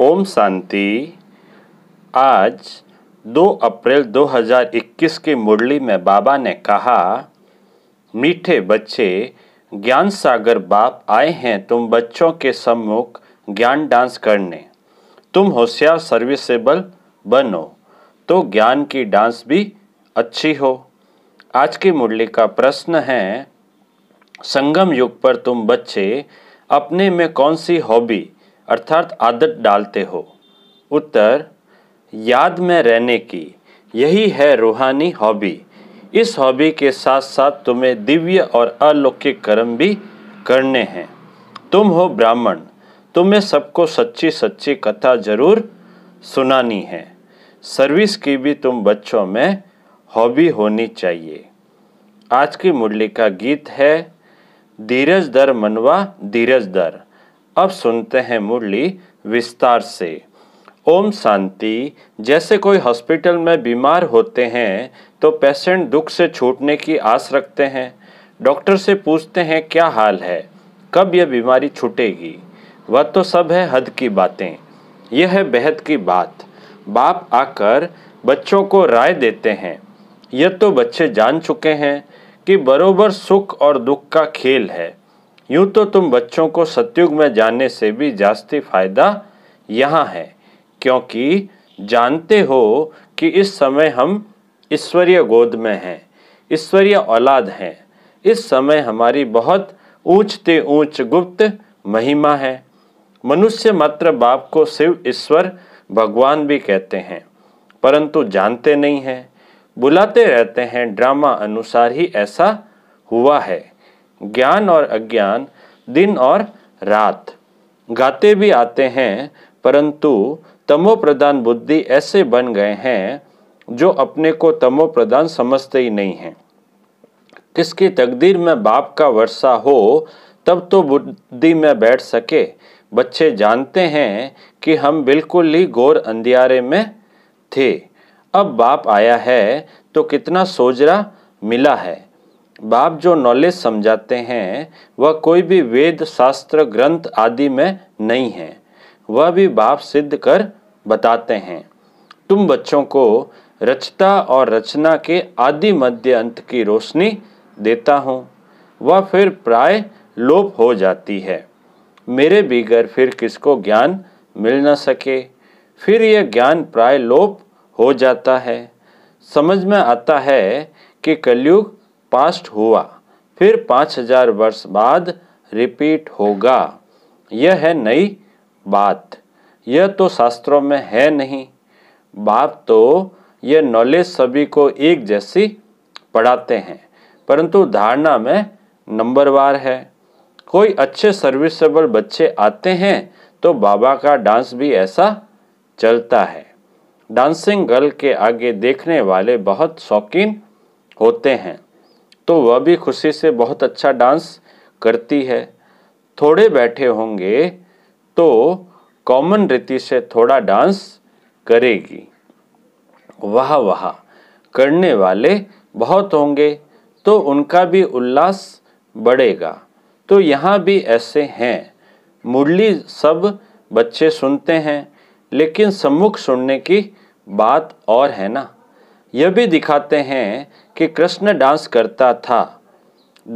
ओम शांति आज 2 अप्रैल 2021 के मुरली में बाबा ने कहा मीठे बच्चे ज्ञान सागर बाप आए हैं तुम बच्चों के सम्मुख ज्ञान डांस करने तुम होशियार सर्विसेबल बनो तो ज्ञान की डांस भी अच्छी हो आज की मुरली का प्रश्न है संगम युग पर तुम बच्चे अपने में कौन सी हॉबी अर्थात आदत डालते हो उत्तर याद में रहने की यही है रूहानी हॉबी इस हॉबी के साथ साथ तुम्हें दिव्य और अलौकिक कर्म भी करने हैं तुम हो ब्राह्मण तुम्हें सबको सच्ची सच्ची कथा जरूर सुनानी है सर्विस की भी तुम बच्चों में हॉबी होनी चाहिए आज की मुरली का गीत है धीरज दर मनवा धीरज दर अब सुनते हैं मुरली विस्तार से ओम शांति जैसे कोई हॉस्पिटल में बीमार होते हैं तो पेशेंट दुख से छूटने की आस रखते हैं डॉक्टर से पूछते हैं क्या हाल है कब यह बीमारी छूटेगी वह तो सब है हद की बातें यह है बेहद की बात बाप आकर बच्चों को राय देते हैं यह तो बच्चे जान चुके हैं कि बरोबर सुख और दुख का खेल है यूँ तो तुम बच्चों को सतयुग में जाने से भी जास्ती फायदा यहाँ है क्योंकि जानते हो कि इस समय हम ईश्वरीय गोद में हैं ईश्वरीय औलाद हैं इस समय हमारी बहुत ऊंचते ऊंच गुप्त महिमा है मनुष्य मात्र बाप को शिव ईश्वर भगवान भी कहते हैं परंतु जानते नहीं हैं बुलाते रहते हैं ड्रामा अनुसार ही ऐसा हुआ है ज्ञान और अज्ञान दिन और रात गाते भी आते हैं परंतु तमो प्रधान बुद्धि ऐसे बन गए हैं जो अपने को तमो प्रधान समझते ही नहीं हैं किसकी तकदीर में बाप का वर्षा हो तब तो बुद्धि में बैठ सके बच्चे जानते हैं कि हम बिल्कुल ही गोर अंधियारे में थे अब बाप आया है तो कितना सोजरा मिला है बाप जो नॉलेज समझाते हैं वह कोई भी वेद शास्त्र ग्रंथ आदि में नहीं है वह भी बाप सिद्ध कर बताते हैं तुम बच्चों को रचता और रचना के आदि मध्य अंत की रोशनी देता हूँ वह फिर प्राय लोप हो जाती है मेरे बिगर फिर किसको ज्ञान मिल न सके फिर यह ज्ञान प्राय लोप हो जाता है समझ में आता है कि कलयुग पास्ट हुआ फिर पाँच हजार वर्ष बाद रिपीट होगा यह है नई बात यह तो शास्त्रों में है नहीं बाप तो यह नॉलेज सभी को एक जैसी पढ़ाते हैं परंतु धारणा में नंबरवार है कोई अच्छे सर्विसेबल बच्चे आते हैं तो बाबा का डांस भी ऐसा चलता है डांसिंग गर्ल के आगे देखने वाले बहुत शौकीन होते हैं तो वह भी खुशी से बहुत अच्छा डांस करती है थोड़े बैठे होंगे तो कॉमन रीति से थोड़ा डांस करेगी वाह वाह करने वाले बहुत होंगे तो उनका भी उल्लास बढ़ेगा तो यहाँ भी ऐसे हैं मुरली सब बच्चे सुनते हैं लेकिन सम्मुख सुनने की बात और है ना यह भी दिखाते हैं कि कृष्ण डांस करता था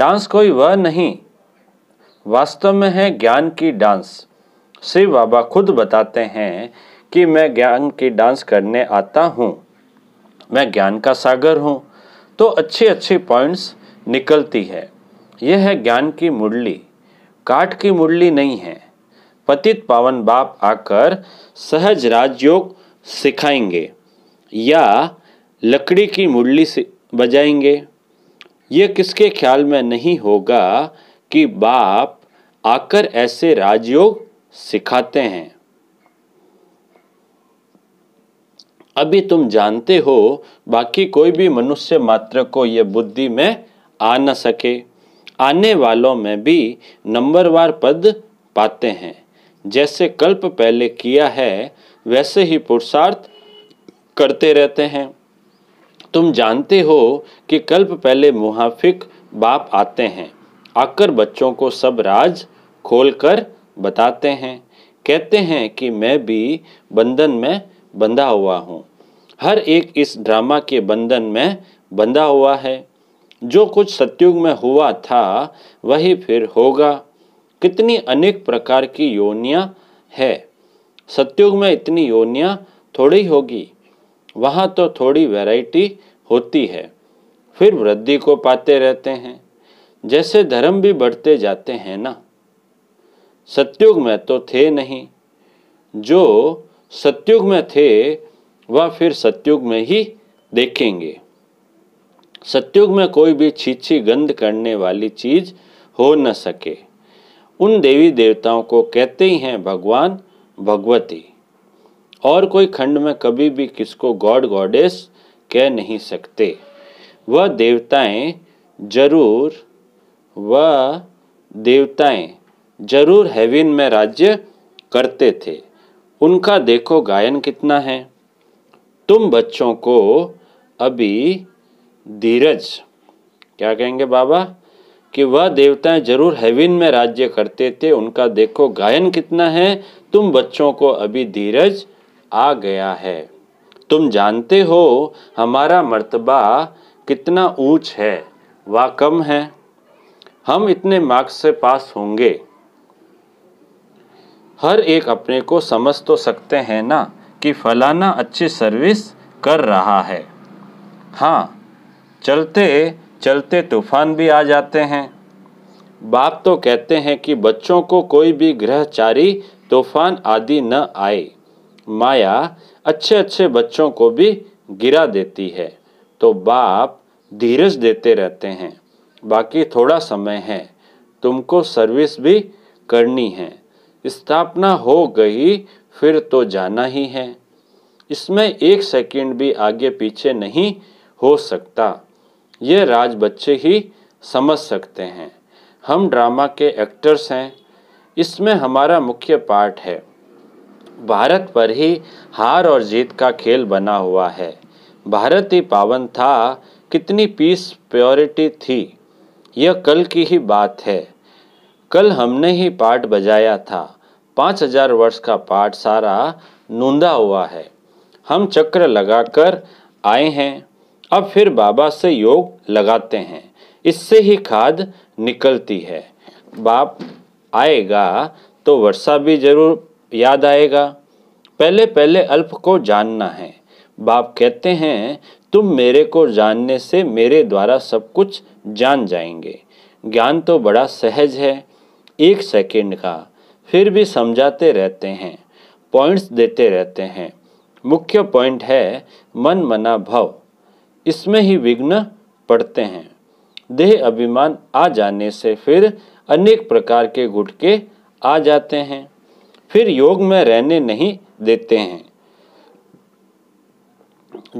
डांस कोई वह नहीं वास्तव में है ज्ञान की डांस शिव बाबा खुद बताते हैं कि मैं ज्ञान की डांस करने आता हूँ मैं ज्ञान का सागर हूँ तो अच्छी अच्छी पॉइंट्स निकलती है यह है ज्ञान की मुरली काठ की मुरली नहीं है पतित पावन बाप आकर सहज राजयोग सिखाएंगे या लकड़ी की मुरली से बजाएंगे ये किसके ख्याल में नहीं होगा कि बाप आकर ऐसे राजयोग सिखाते हैं अभी तुम जानते हो बाकी कोई भी मनुष्य मात्र को यह बुद्धि में आ न सके आने वालों में भी नंबरवार पद पाते हैं जैसे कल्प पहले किया है वैसे ही पुरुषार्थ करते रहते हैं तुम जानते हो कि कल्प पहले मुहाफिक बाप आते हैं आकर बच्चों को सब राज खोल कर बताते हैं कहते हैं कि मैं भी बंधन में बंधा हुआ हूँ हर एक इस ड्रामा के बंधन में बंधा हुआ है जो कुछ सत्युग में हुआ था वही फिर होगा कितनी अनेक प्रकार की योनियाँ है सत्युग में इतनी योनियाँ थोड़ी होगी वहाँ तो थोड़ी वैरायटी होती है फिर वृद्धि को पाते रहते हैं जैसे धर्म भी बढ़ते जाते हैं ना सत्युग में तो थे नहीं जो सत्युग में थे वह फिर सत्युग में ही देखेंगे सत्युग में कोई भी छीछी गंध करने वाली चीज हो न सके उन देवी देवताओं को कहते ही हैं भगवान भगवती और कोई खंड में कभी भी किसको गॉड गॉडेस कह नहीं सकते वह देवताएं जरूर वह देवताएं जरूर हेविन में राज्य करते थे उनका देखो गायन कितना है तुम बच्चों को अभी धीरज क्या कहेंगे बाबा कि वह देवताएं जरूर हेविन में राज्य करते थे उनका देखो गायन कितना है तुम बच्चों को अभी धीरज आ गया है तुम जानते हो हमारा मर्तबा कितना ऊंच है वा कम है हम इतने मार्क्स से पास होंगे हर एक अपने को समझ तो सकते हैं ना कि फलाना अच्छी सर्विस कर रहा है हाँ चलते चलते तूफान भी आ जाते हैं बाप तो कहते हैं कि बच्चों को कोई भी ग्रहचारी तूफान आदि न आए माया अच्छे अच्छे बच्चों को भी गिरा देती है तो बाप धीरज देते रहते हैं बाकी थोड़ा समय है तुमको सर्विस भी करनी है स्थापना हो गई फिर तो जाना ही है इसमें एक सेकंड भी आगे पीछे नहीं हो सकता ये राज बच्चे ही समझ सकते हैं हम ड्रामा के एक्टर्स हैं इसमें हमारा मुख्य पार्ट है भारत पर ही हार और जीत का खेल बना हुआ है भारत ही पावन था कितनी पीस प्योरिटी थी यह कल की ही बात है कल हमने ही पाठ बजाया था पाँच हजार वर्ष का पाठ सारा नूंदा हुआ है हम चक्र लगाकर आए हैं अब फिर बाबा से योग लगाते हैं इससे ही खाद निकलती है बाप आएगा तो वर्षा भी जरूर याद आएगा पहले पहले अल्प को जानना है बाप कहते हैं तुम मेरे को जानने से मेरे द्वारा सब कुछ जान जाएंगे ज्ञान तो बड़ा सहज है एक सेकंड का फिर भी समझाते रहते हैं पॉइंट्स देते रहते हैं मुख्य पॉइंट है मन मना भव इसमें ही विघ्न पड़ते हैं देह अभिमान आ जाने से फिर अनेक प्रकार के गुटके आ जाते हैं फिर योग में रहने नहीं देते हैं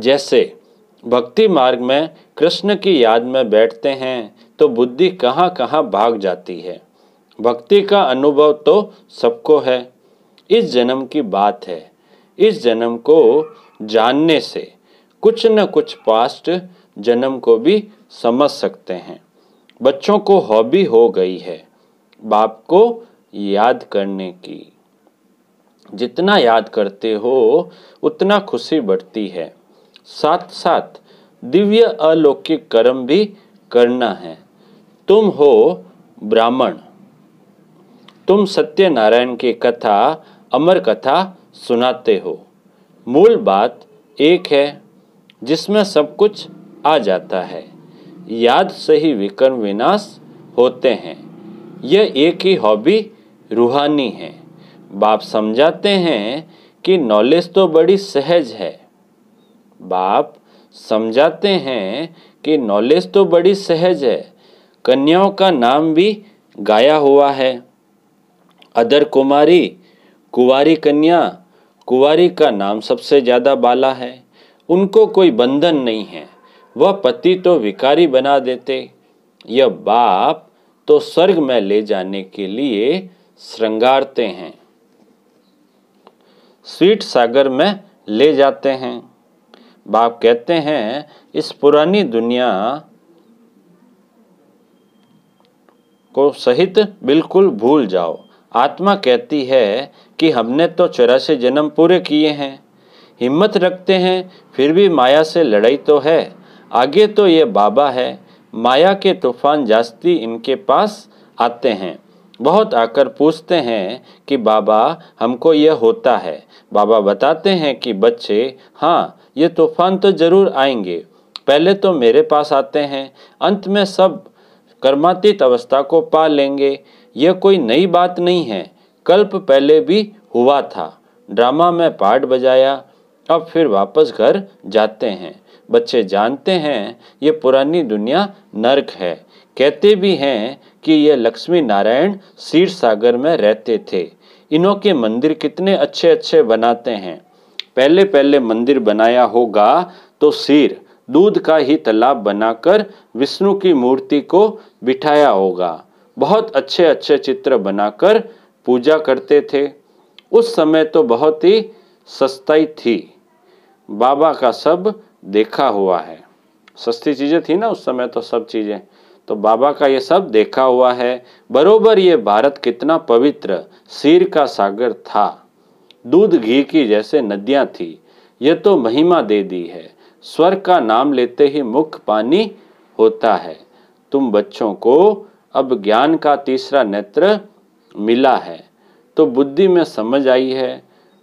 जैसे भक्ति मार्ग में कृष्ण की याद में बैठते हैं तो बुद्धि कहाँ कहाँ भाग जाती है भक्ति का अनुभव तो सबको है इस जन्म की बात है इस जन्म को जानने से कुछ न कुछ पास्ट जन्म को भी समझ सकते हैं बच्चों को हॉबी हो गई है बाप को याद करने की जितना याद करते हो उतना खुशी बढ़ती है साथ साथ दिव्य अलौकिक कर्म भी करना है तुम हो ब्राह्मण तुम सत्यनारायण की कथा अमर कथा सुनाते हो मूल बात एक है जिसमें सब कुछ आ जाता है याद से ही विकर्म विनाश होते हैं यह एक ही हॉबी रूहानी है बाप समझाते हैं कि नॉलेज तो बड़ी सहज है बाप समझाते हैं कि नॉलेज तो बड़ी सहज है कन्याओं का नाम भी गाया हुआ है अदर कुमारी कुवारी कन्या कुवारी का नाम सबसे ज़्यादा बाला है उनको कोई बंधन नहीं है वह पति तो विकारी बना देते यह बाप तो स्वर्ग में ले जाने के लिए श्रृंगारते हैं स्वीट सागर में ले जाते हैं बाप कहते हैं इस पुरानी दुनिया को सहित बिल्कुल भूल जाओ आत्मा कहती है कि हमने तो चौरासी जन्म पूरे किए हैं हिम्मत रखते हैं फिर भी माया से लड़ाई तो है आगे तो ये बाबा है माया के तूफान जास्ती इनके पास आते हैं बहुत आकर पूछते हैं कि बाबा हमको यह होता है बाबा बताते हैं कि बच्चे हाँ ये तूफान तो ज़रूर आएंगे पहले तो मेरे पास आते हैं अंत में सब कर्मातीत अवस्था को पा लेंगे यह कोई नई बात नहीं है कल्प पहले भी हुआ था ड्रामा में पार्ट बजाया अब फिर वापस घर जाते हैं बच्चे जानते हैं ये पुरानी दुनिया नर्क है कहते भी हैं कि यह लक्ष्मी नारायण शीर सागर में रहते थे इन्हों के मंदिर कितने अच्छे अच्छे बनाते हैं पहले पहले मंदिर बनाया होगा तो शीर दूध का ही तालाब बनाकर विष्णु की मूर्ति को बिठाया होगा बहुत अच्छे अच्छे चित्र बनाकर पूजा करते थे उस समय तो बहुत ही सस्ताई थी बाबा का सब देखा हुआ है सस्ती चीज़ें थी ना उस समय तो सब चीज़ें तो बाबा का ये सब देखा हुआ है बरोबर ये भारत कितना पवित्र सिर का सागर था दूध घी की जैसे नदियां थी ये तो महिमा दे दी है स्वर्ग का नाम लेते ही मुख पानी होता है तुम बच्चों को अब ज्ञान का तीसरा नेत्र मिला है तो बुद्धि में समझ आई है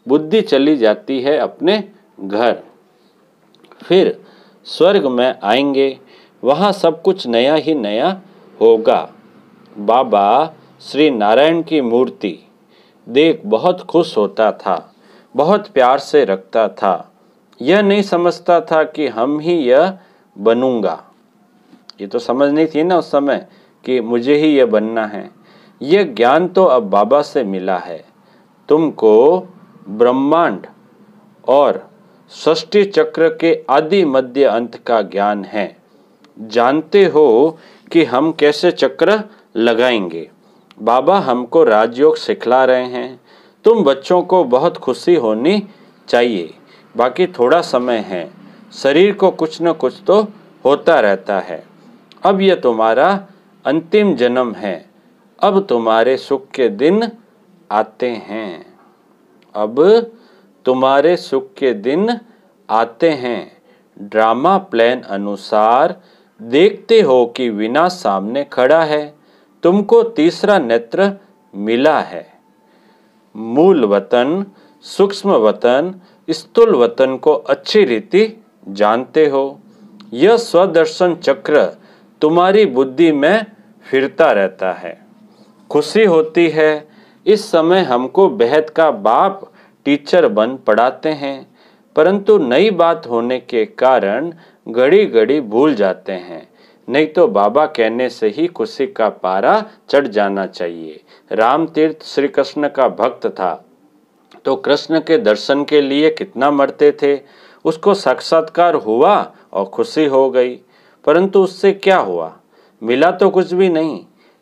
बुद्धि चली जाती है अपने घर फिर स्वर्ग में आएंगे वहाँ सब कुछ नया ही नया होगा बाबा श्री नारायण की मूर्ति देख बहुत खुश होता था बहुत प्यार से रखता था यह नहीं समझता था कि हम ही यह बनूंगा ये तो समझ नहीं थी ना उस समय कि मुझे ही यह बनना है यह ज्ञान तो अब बाबा से मिला है तुमको ब्रह्मांड और षष्टि चक्र के आदि मध्य अंत का ज्ञान है जानते हो कि हम कैसे चक्र लगाएंगे बाबा हमको राजयोग सिखला रहे हैं तुम बच्चों को बहुत खुशी होनी चाहिए बाकी थोड़ा समय है शरीर को कुछ न कुछ तो होता रहता है अब यह तुम्हारा अंतिम जन्म है अब तुम्हारे सुख के दिन आते हैं अब तुम्हारे सुख के दिन आते हैं ड्रामा प्लान अनुसार देखते हो कि विना सामने खड़ा है तुमको तीसरा नेत्र मिला है मूल वतन सूक्ष्म वतन स्थूल वतन को अच्छी रीति जानते हो यह स्वदर्शन चक्र तुम्हारी बुद्धि में फिरता रहता है खुशी होती है इस समय हमको बेहद का बाप टीचर बन पढ़ाते हैं परंतु नई बात होने के कारण घड़ी घड़ी भूल जाते हैं नहीं तो बाबा कहने से ही खुशी का पारा चढ़ जाना चाहिए राम तीर्थ श्री कृष्ण का भक्त था तो कृष्ण के दर्शन के लिए कितना मरते थे उसको साक्षात्कार हुआ और खुशी हो गई परंतु उससे क्या हुआ मिला तो कुछ भी नहीं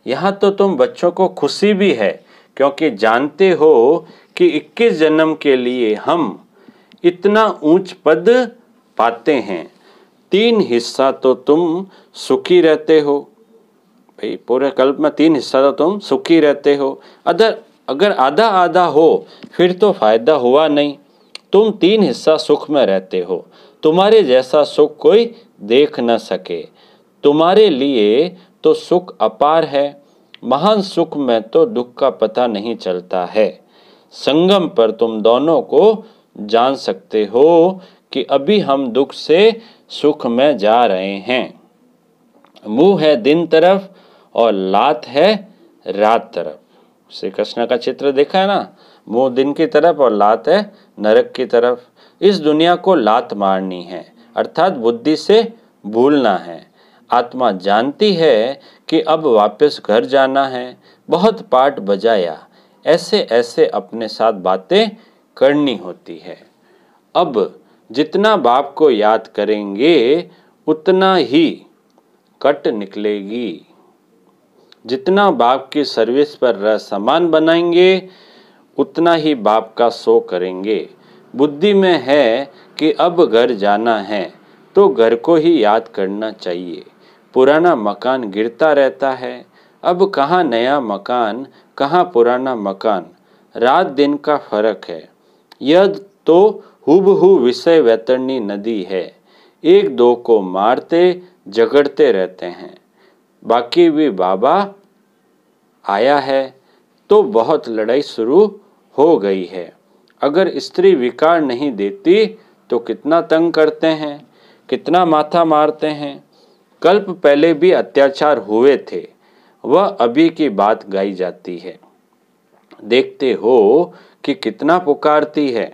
यहाँ तो तुम बच्चों को खुशी भी है क्योंकि जानते हो कि 21 जन्म के लिए हम इतना ऊंच पद पाते हैं तीन हिस्सा तो तुम सुखी रहते हो भाई पूरे कल्प में तीन हिस्सा तो तुम सुखी रहते हो अदर अगर आधा आधा हो फिर तो फायदा हुआ नहीं तुम तीन हिस्सा सुख में रहते हो तुम्हारे जैसा सुख कोई देख न सके तुम्हारे लिए तो सुख अपार है महान सुख में तो दुख का पता नहीं चलता है संगम पर तुम दोनों को जान सकते हो कि अभी हम दुख से सुख में जा रहे हैं मुंह है दिन तरफ और लात है रात तरफ श्री कृष्ण का चित्र देखा है ना मुंह दिन की तरफ और लात है नरक की तरफ इस दुनिया को लात मारनी है अर्थात बुद्धि से भूलना है आत्मा जानती है कि अब वापस घर जाना है बहुत पाठ बजाया ऐसे ऐसे अपने साथ बातें करनी होती है अब जितना बाप को याद करेंगे उतना ही कट निकलेगी जितना बाप की सर्विस पर रस समान बनाएंगे उतना ही बाप का सो करेंगे बुद्धि में है कि अब घर जाना है तो घर को ही याद करना चाहिए पुराना मकान गिरता रहता है अब कहाँ नया मकान कहाँ पुराना मकान रात दिन का फर्क है यह तो हुबहू विषय वैतरणी नदी है एक दो को मारते झगड़ते रहते हैं बाकी भी बाबा आया है तो बहुत लड़ाई शुरू हो गई है अगर स्त्री विकार नहीं देती तो कितना तंग करते हैं कितना माथा मारते हैं कल्प पहले भी अत्याचार हुए थे वह अभी की बात गाई जाती है देखते हो कि कितना पुकारती है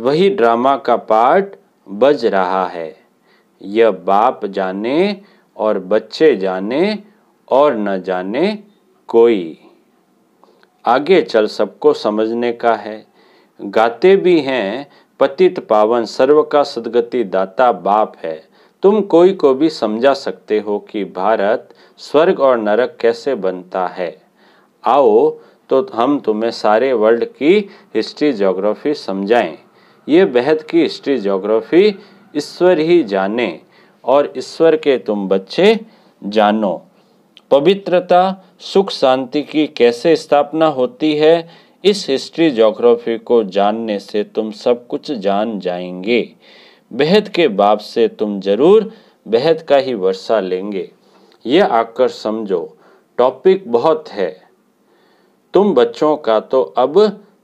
वही ड्रामा का पार्ट बज रहा है यह बाप जाने और बच्चे जाने और न जाने कोई आगे चल सबको समझने का है गाते भी हैं पतित पावन सर्व का सदगति दाता बाप है तुम कोई को भी समझा सकते हो कि भारत स्वर्ग और नरक कैसे बनता है आओ तो हम तुम्हें सारे वर्ल्ड की हिस्ट्री ज्योग्राफी समझाएं ये बेहद की हिस्ट्री जोग्राफी ईश्वर ही जाने और ईश्वर के तुम बच्चे जानो पवित्रता सुख शांति की कैसे स्थापना होती है इस हिस्ट्री जोग्राफी को जानने से तुम सब कुछ जान जाएंगे बेहद के बाप से तुम जरूर बेहद का ही वर्षा लेंगे ये आकर समझो टॉपिक बहुत है तुम बच्चों का तो अब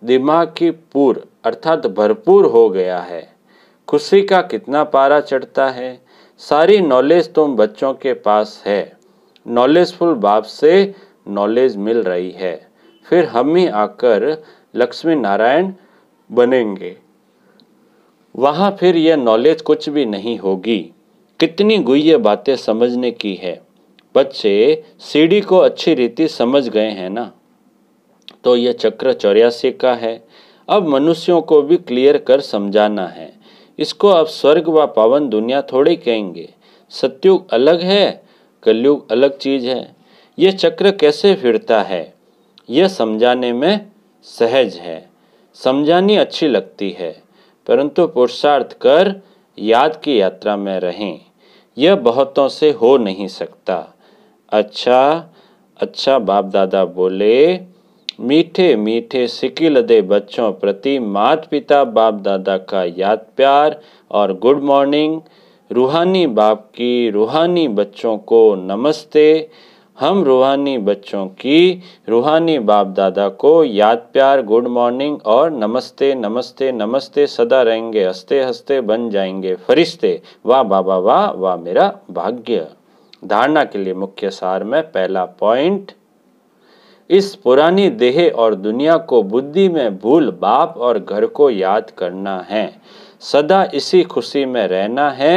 दिमाग की पूर्व अर्थात भरपूर हो गया है खुशी का कितना पारा चढ़ता है सारी नॉलेज तुम बच्चों के पास है नॉलेजफुल बाप से नॉलेज मिल रही है फिर हम ही आकर लक्ष्मी नारायण बनेंगे वहाँ फिर यह नॉलेज कुछ भी नहीं होगी कितनी गुह्य बातें समझने की है बच्चे सीढ़ी को अच्छी रीति समझ गए हैं ना तो यह चक्र चौरासी का है अब मनुष्यों को भी क्लियर कर समझाना है इसको अब स्वर्ग व पावन दुनिया थोड़े कहेंगे सत्युग अलग है कलयुग अलग चीज़ है यह चक्र कैसे फिरता है यह समझाने में सहज है समझानी अच्छी लगती है परंतु पुरुषार्थ कर याद की यात्रा में रहें यह बहुतों से हो नहीं सकता अच्छा अच्छा बाप दादा बोले मीठे मीठे सिकिल दे बच्चों प्रति मात पिता बाप दादा का याद प्यार और गुड मॉर्निंग रूहानी बाप की रूहानी बच्चों को नमस्ते हम रूहानी बच्चों की रूहानी बाप दादा को याद प्यार गुड मॉर्निंग और नमस्ते नमस्ते नमस्ते सदा रहेंगे हंसते हंसते बन जाएंगे फरिश्ते वाह बाबा वाह वाह मेरा भाग्य धारणा के लिए मुख्य सार में पहला पॉइंट इस पुरानी देह और दुनिया को बुद्धि में भूल बाप और घर को याद करना है सदा इसी खुशी में रहना है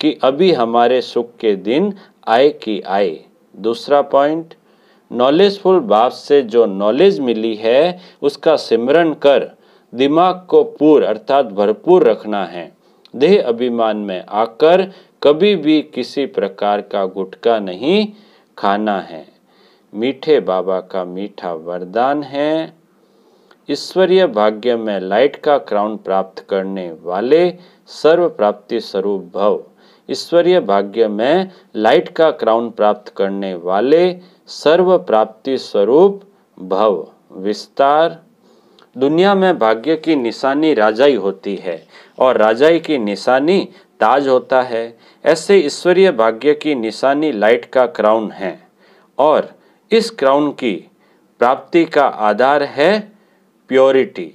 कि अभी हमारे सुख के दिन आए कि आए दूसरा पॉइंट नॉलेजफुल बाप से जो नॉलेज मिली है उसका सिमरन कर दिमाग को पूर अर्थात भरपूर रखना है देह अभिमान में आकर कभी भी किसी प्रकार का गुटका नहीं खाना है मीठे बाबा का मीठा वरदान है ईश्वरीय भाग्य में लाइट का क्राउन प्राप्त करने वाले सर्व प्राप्ति स्वरूप भव ईश्वरीय भाग्य में लाइट का क्राउन प्राप्त करने वाले सर्व प्राप्ति स्वरूप भव विस्तार दुनिया में भाग्य की निशानी राजाई होती है और राजाई की निशानी ताज होता है ऐसे ईश्वरीय भाग्य की निशानी लाइट का क्राउन है और इस क्राउन की प्राप्ति का आधार है प्योरिटी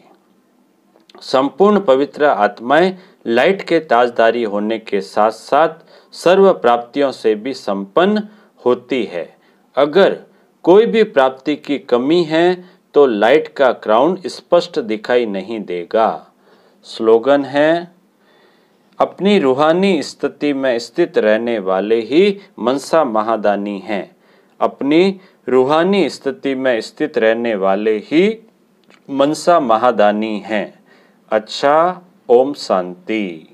संपूर्ण पवित्र आत्माएं लाइट के ताजदारी होने के साथ साथ सर्व प्राप्तियों से भी संपन्न होती है अगर कोई भी प्राप्ति की कमी है तो लाइट का क्राउन स्पष्ट दिखाई नहीं देगा स्लोगन है अपनी रूहानी स्थिति में स्थित रहने वाले ही मनसा महादानी हैं अपनी रूहानी स्थिति में स्थित रहने वाले ही मनसा महादानी हैं अच्छा ओम शांति